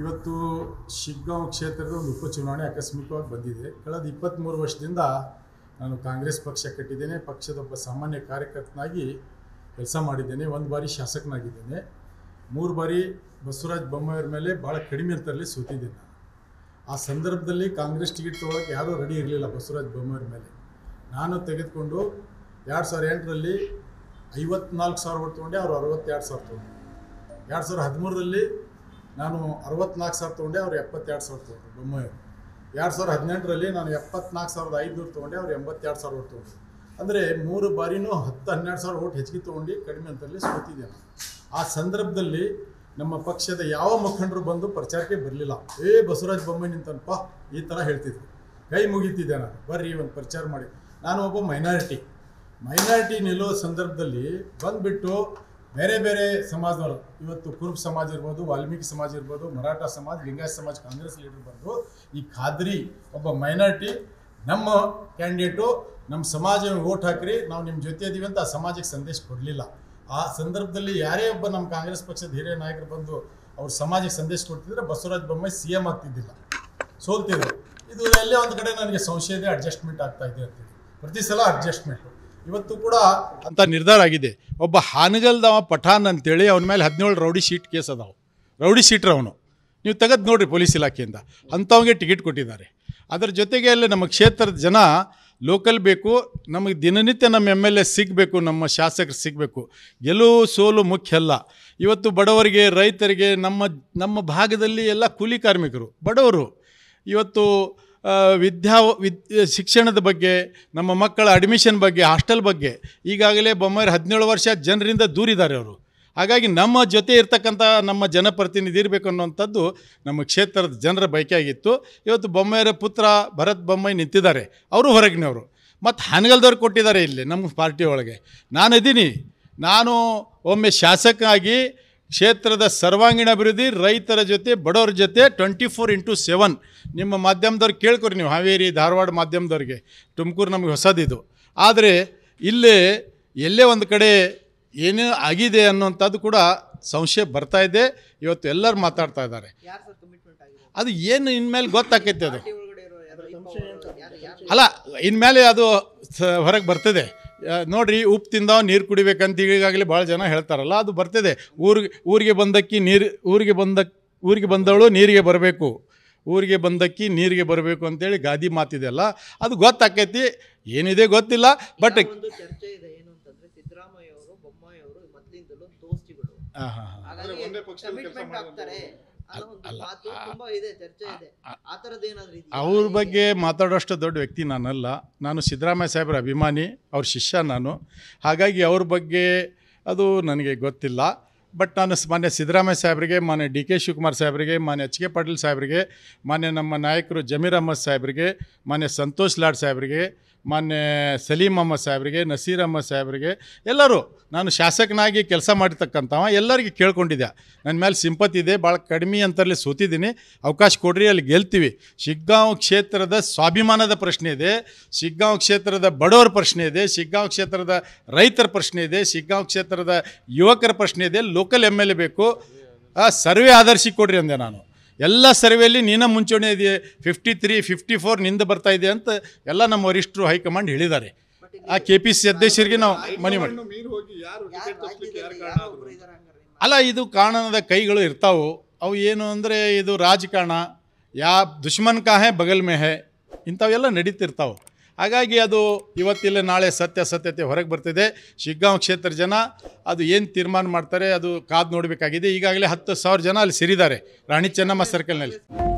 ಇವತ್ತು ಶಿಗ್ಗಾಂವ್ ಕ್ಷೇತ್ರದ ಒಂದು ಉಪಚುನಾವಣೆ ಆಕಸ್ಮಿಕವಾಗಿ ಬಂದಿದೆ ಕಳೆದ ಇಪ್ಪತ್ತ್ಮೂರು ವರ್ಷದಿಂದ ನಾನು ಕಾಂಗ್ರೆಸ್ ಪಕ್ಷ ಕಟ್ಟಿದ್ದೇನೆ ಪಕ್ಷದ ಒಬ್ಬ ಸಾಮಾನ್ಯ ಕಾರ್ಯಕರ್ತನಾಗಿ ಕೆಲಸ ಮಾಡಿದ್ದೇನೆ ಒಂದು ಬಾರಿ ಶಾಸಕನಾಗಿದ್ದೇನೆ ಮೂರು ಬಾರಿ ಬಸವರಾಜ ಬೊಮ್ಮಾಯಿಯವ್ರ ಮೇಲೆ ಭಾಳ ಕಡಿಮೆ ಅಂತರಲ್ಲಿ ಸೋತಿದ್ದೇನೆ ನಾನು ಆ ಸಂದರ್ಭದಲ್ಲಿ ಕಾಂಗ್ರೆಸ್ ಟಿಕೆಟ್ ತೊಗೊಳಕ್ಕೆ ಯಾರೂ ರೆಡಿ ಇರಲಿಲ್ಲ ಬಸವರಾಜ ಬೊಮ್ಮಾಯಿಯವ್ರ ಮೇಲೆ ನಾನು ತೆಗೆದುಕೊಂಡು ಎರಡು ಸಾವಿರ ಎಂಟರಲ್ಲಿ ಐವತ್ನಾಲ್ಕು ಸಾವಿರ ಓಟ್ ತೊಗೊಂಡೆ ಅವರು ಅರವತ್ತೆರಡು ಸಾವಿರ ತೊಗೊಂಡೆ ಎರಡು ಸಾವಿರ ಹದಿಮೂರರಲ್ಲಿ ನಾನು ಅರವತ್ನಾಲ್ಕು ಸಾವಿರ ತೊಗೊಂಡೆ ಅವ್ರು ಎಪ್ಪತ್ತೆರಡು ಸಾವಿರ ತೊಗೊಂಡು ಬೊಮ್ಮಾಯವರು ಎರಡು ಸಾವಿರದ ಹದಿನೆಂಟರಲ್ಲಿ ನಾನು ಎಪ್ಪತ್ನಾಲ್ಕು ಸಾವಿರದ ಐದುನೂರು ತೊಗೊಂಡೆ ಅವ್ರು ಎಂಬತ್ತೆರಡು ಸಾವಿರ ಓಟ್ ತೊಗೊಂಡು ಅಂದರೆ ಮೂರು ಬಾರಿನೂ ಹತ್ತು ಹನ್ನೆರಡು ಸಾವಿರ ಓಟ್ ಹೆಚ್ಚಿಗೆ ತೊಗೊಂಡು ಕಡಿಮೆ ಅಂತಲ್ಲಿ ಸೋತಿದ್ದೆ ಆ ಸಂದರ್ಭದಲ್ಲಿ ನಮ್ಮ ಪಕ್ಷದ ಯಾವ ಮುಖಂಡರು ಬಂದು ಪ್ರಚಾರಕ್ಕೆ ಬರಲಿಲ್ಲ ಏ ಬಸವರಾಜ್ ಬೊಮ್ಮಾಯಿ ನಿಂತನಪ್ಪ ಈ ಥರ ಹೇಳ್ತಿದ್ರು ಕೈ ಮುಗಿತಿದ್ದೆ ನಾನು ಬರ್ರಿ ಒಂದು ಪ್ರಚಾರ ಮಾಡಿ ನಾನು ಒಬ್ಬ ಮೈನಾರಿಟಿ ಮೈನಾರಿಟಿ ನಿಲ್ಲೋ ಸಂದರ್ಭದಲ್ಲಿ ಬಂದುಬಿಟ್ಟು ಬೇರೆ ಬೇರೆ ಸಮಾಜದವರು ಇವತ್ತು ಕುರುಬ್ ಸಮಾಜ ಇರ್ಬೋದು ವಾಲ್ಮೀಕಿ ಸಮಾಜ ಇರ್ಬೋದು ಮರಾಠ ಸಮಾಜ ಲಿಂಗಾಯತ ಸಮಾಜ ಕಾಂಗ್ರೆಸ್ ಲೀಡರ್ ಬಂದು ಈ ಖಾದ್ರಿ ಒಬ್ಬ ಮೈನಾರಿಟಿ ನಮ್ಮ ಕ್ಯಾಂಡಿಡೇಟು ನಮ್ಮ ಸಮಾಜ ಓಟ್ ಹಾಕ್ರಿ ನಾವು ನಿಮ್ಮ ಜೊತೆ ಇದ್ದೀವಿ ಅಂತ ಆ ಸಮಾಜಕ್ಕೆ ಸಂದೇಶ ಕೊಡಲಿಲ್ಲ ಆ ಸಂದರ್ಭದಲ್ಲಿ ಯಾರೇ ಒಬ್ಬ ನಮ್ಮ ಕಾಂಗ್ರೆಸ್ ಪಕ್ಷದ ಹಿರಿಯ ನಾಯಕರು ಬಂದು ಅವ್ರ ಸಮಾಜಕ್ಕೆ ಸಂದೇಶ ಕೊಡ್ತಿದ್ರೆ ಬಸವರಾಜ ಬೊಮ್ಮಾಯಿ ಸಿ ಎಮ್ ಆಗ್ತಿದ್ದಿಲ್ಲ ಸೋಲ್ತಿದ್ರು ಇದು ಎಲ್ಲೇ ಒಂದು ಕಡೆ ನನಗೆ ಸಂಶಯದ ಅಡ್ಜಸ್ಟ್ಮೆಂಟ್ ಆಗ್ತಾ ಇದೆ ಅಂತೇಳಿ ಪ್ರತಿ ಸಲ ಅಡ್ಜಸ್ಟ್ಮೆಂಟ್ ಇವತ್ತು ಕೂಡ ಅಂತ ನಿರ್ಧಾರ ಆಗಿದೆ ಒಬ್ಬ ಹಾನಗಲ್ದವ ಪಠಾನ್ ಅಂತೇಳಿ ಅವನ ಮೇಲೆ ಹದಿನೇಳು ರೌಡಿ ಶೀಟ್ ಕೇಸ್ ಅದಾವೆ ರೌಡಿ ಅವನು ನೀವು ತೆಗೆದು ನೋಡಿರಿ ಪೊಲೀಸ್ ಇಲಾಖೆಯಿಂದ ಅಂಥವ್ಗೆ ಟಿಕೆಟ್ ಕೊಟ್ಟಿದ್ದಾರೆ ಅದರ ಜೊತೆಗೆ ಅಲ್ಲಿ ನಮ್ಮ ಕ್ಷೇತ್ರದ ಜನ ಲೋಕಲ್ ಬೇಕು ನಮಗೆ ದಿನನಿತ್ಯ ನಮ್ಮ ಎಮ್ ಎಲ್ ಎ ಸಿಗಬೇಕು ನಮ್ಮ ಶಾಸಕರು ಸಿಗಬೇಕು ಗೆಲುವು ಸೋಲು ಮುಖ್ಯ ಅಲ್ಲ ಇವತ್ತು ಬಡವರಿಗೆ ರೈತರಿಗೆ ನಮ್ಮ ನಮ್ಮ ಭಾಗದಲ್ಲಿ ಎಲ್ಲ ಕೂಲಿ ಕಾರ್ಮಿಕರು ಬಡವರು ಇವತ್ತು ವಿದ್ಯಾ ವಿದ್ ಶಿಕ್ಷಣದ ಬಗ್ಗೆ ನಮ್ಮ ಮಕ್ಕಳ ಅಡ್ಮಿಷನ್ ಬಗ್ಗೆ ಹಾಸ್ಟೆಲ್ ಬಗ್ಗೆ ಈಗಾಗಲೇ ಬೊಮ್ಮಾಯಿ ಹದಿನೇಳು ವರ್ಷ ಜನರಿಂದ ದೂರಿದ್ದಾರೆ ಅವರು ಹಾಗಾಗಿ ನಮ್ಮ ಜೊತೆ ಇರ್ತಕ್ಕಂಥ ನಮ್ಮ ಜನಪ್ರತಿನಿಧಿ ಇರಬೇಕು ಅನ್ನೋಂಥದ್ದು ನಮ್ಮ ಕ್ಷೇತ್ರದ ಜನರ ಆಗಿತ್ತು ಇವತ್ತು ಬೊಮ್ಮಾಯರ ಪುತ್ರ ಭರತ್ ಬೊಮ್ಮಾಯಿ ನಿಂತಿದ್ದಾರೆ ಅವರು ಹೊರಗಿನವರು ಮತ್ತು ಹನಗಲ್ದವ್ರು ಕೊಟ್ಟಿದ್ದಾರೆ ಇಲ್ಲಿ ನಮ್ಮ ಪಾರ್ಟಿ ಒಳಗೆ ನಾನು ಇದ್ದೀನಿ ನಾನು ಒಮ್ಮೆ ಶಾಸಕನಾಗಿ ಕ್ಷೇತ್ರದ ಸರ್ವಾಂಗೀಣ ಅಭಿವೃದ್ಧಿ ರೈತರ ಜೊತೆ ಬಡವರ ಜೊತೆ ಟ್ವೆಂಟಿ ಫೋರ್ ಇಂಟು ಸೆವೆನ್ ನಿಮ್ಮ ಮಾಧ್ಯಮದವ್ರು ಕೇಳ್ಕೊರಿ ನೀವು ಹಾವೇರಿ ಧಾರವಾಡ ಮಾಧ್ಯಮದವ್ರಿಗೆ ತುಮಕೂರು ನಮಗೆ ಹೊಸದಿದು ಆದರೆ ಇಲ್ಲೇ ಎಲ್ಲೇ ಒಂದು ಕಡೆ ಏನೇ ಆಗಿದೆ ಅನ್ನೋಂಥದ್ದು ಕೂಡ ಸಂಶಯ ಬರ್ತಾ ಇದೆ ಇವತ್ತು ಎಲ್ಲರೂ ಮಾತಾಡ್ತಾ ಇದ್ದಾರೆ ಅದು ಏನು ಇನ್ಮೇಲೆ ಗೊತ್ತಾಕೈತೆ ಅದು ಅಲ್ಲ ಇನ್ಮೇಲೆ ಅದು ಹೊರಗೆ ಬರ್ತದೆ ನೋಡ್ರಿ ಉಪ್ಪು ನೀರು ಕುಡಿಬೇಕಂತ ಈಗಾಗಲೇ ಭಾಳ ಜನ ಹೇಳ್ತಾರಲ್ಲ ಅದು ಬರ್ತಿದೆ ಊರಿಗೆ ಊರಿಗೆ ಬಂದಕ್ಕಿ ನೀರು ಊರಿಗೆ ಬಂದ ಊರಿಗೆ ಬಂದವಳು ನೀರಿಗೆ ಬರಬೇಕು ಊರಿಗೆ ಬಂದಕ್ಕಿ ನೀರಿಗೆ ಬರಬೇಕು ಅಂತೇಳಿ ಗಾದಿ ಅಲ್ಲ ಅದು ಗೊತ್ತಾಕೈತಿ ಏನಿದೆ ಗೊತ್ತಿಲ್ಲ ಬಟ್ ಚರ್ಚೆ ಇದೆ ಹಾಂ ಹಾಂ ಅವ್ರ ಬಗ್ಗೆ ಮಾತಾಡೋಷ್ಟು ದೊಡ್ಡ ವ್ಯಕ್ತಿ ನಾನಲ್ಲ ನಾನು ಸಿದ್ದರಾಮಯ್ಯ ಸಾಹೇಬ್ರ ಅಭಿಮಾನಿ ಅವ್ರ ಶಿಷ್ಯ ನಾನು ಹಾಗಾಗಿ ಅವ್ರ ಬಗ್ಗೆ ಅದು ನನಗೆ ಗೊತ್ತಿಲ್ಲ ಬಟ್ ನಾನು ಮಾನ್ಯ ಸಿದ್ದರಾಮಯ್ಯ ಸಾಹೇಬರಿಗೆ ಮಾನ್ಯ ಡಿ ಕೆ ಶಿವಕುಮಾರ್ ಸಾಹೇಬರಿಗೆ ಮಾನ್ಯ ಎಚ್ ಕೆ ಪಾಟೀಲ್ ಸಾಹೇಬರಿಗೆ ಮಾನ್ಯ ನಮ್ಮ ನಾಯಕರು ಜಮೀರ್ ಅಹಮದ್ ಸಾಹೇಬರಿಗೆ ಮಾನ್ಯ ಸಂತೋಷ್ ಲಾಡ್ ಸಾಹೇಬರಿಗೆ ಮಾನ್ಯ ಸಲೀಂ ಅಮ್ಮ ಸಾಹೇಬ್ರಿಗೆ ನಸೀರ್ ಅಹಮದ್ ಸಾಹೇಬ್ರಿಗೆ ಎಲ್ಲರೂ ನಾನು ಶಾಸಕನಾಗಿ ಕೆಲಸ ಮಾಡಿರ್ತಕ್ಕಂಥವ ಎಲ್ಲರಿಗೆ ಕೇಳ್ಕೊಂಡಿದ್ದೆ ನನ್ನ ಮೇಲೆ ಸಿಂಪತಿ ಇದೆ ಭಾಳ ಕಡಿಮೆ ಅಂತಲ್ಲಿ ಸೋತಿದ್ದೀನಿ ಅವಕಾಶ ಕೊಡ್ರಿ ಅಲ್ಲಿ ಗೆಲ್ತೀವಿ ಶಿಗ್ಗಾಂವ್ ಕ್ಷೇತ್ರದ ಸ್ವಾಭಿಮಾನದ ಪ್ರಶ್ನೆ ಇದೆ ಶಿಗ್ಗಾಂವ್ ಕ್ಷೇತ್ರದ ಬಡವರ ಪ್ರಶ್ನೆ ಇದೆ ಶಿಗ್ಗಾಂವ್ ಕ್ಷೇತ್ರದ ರೈತರ ಪ್ರಶ್ನೆ ಇದೆ ಶಿಗ್ಗಾಂವ್ ಕ್ಷೇತ್ರದ ಯುವಕರ ಪ್ರಶ್ನೆ ಇದೆ ಲೋಕಲ್ ಎಮ್ ಎಲ್ ಎ ಬೇಕು ಸರ್ವೆ ಆಧರಿಸಿ ಕೊಡ್ರಿ ಅಂದೆ ನಾನು ಎಲ್ಲ ಸರ್ವೆಯಲ್ಲಿ ನೀನ ಮುಂಚೂಣಿ ಇದೆಯೇ ಫಿಫ್ಟಿ ತ್ರೀ ಫಿಫ್ಟಿ ಫೋರ್ ನಿಂದ ಬರ್ತಾ ಇದೆ ಅಂತ ಎಲ್ಲ ನಮ್ಮ ವರಿಷ್ಠರು ಹೈಕಮಾಂಡ್ ಹೇಳಿದ್ದಾರೆ ಆ ಕೆ ಪಿ ಸಿ ಅಧ್ಯಕ್ಷರಿಗೆ ನಾವು ಮನವಿ ಮಾಡಿ ಅಲ್ಲ ಇದು ಕಾರಣದ ಕೈಗಳು ಇರ್ತಾವು ಅವು ಏನು ಅಂದರೆ ಇದು ರಾಜಕಾರಣ ಯಾ ದುಶ್ಮನ್ ಕಾಹೆ ಬಗಲ್ ಮೇ ಇಂಥವೆಲ್ಲ ನಡೀತಿರ್ತಾವೆ ಹಾಗಾಗಿ ಅದು ಇವತ್ತಿಲ್ಲ ನಾಳೆ ಸತ್ಯ ಸತ್ಯತೆ ಹೊರಗೆ ಬರ್ತಿದೆ ಶಿಗ್ಗಾಂವ್ ಕ್ಷೇತ್ರ ಜನ ಅದು ಏನು ತೀರ್ಮಾನ ಮಾಡ್ತಾರೆ ಅದು ಕಾದು ನೋಡಬೇಕಾಗಿದೆ ಈಗಾಗಲೇ ಹತ್ತು ಸಾವಿರ ಜನ ಅಲ್ಲಿ ಸೇರಿದ್ದಾರೆ ರಾಣಿ ಚೆನ್ನಮ್ಮ ಸರ್ಕಲ್ನಲ್ಲಿ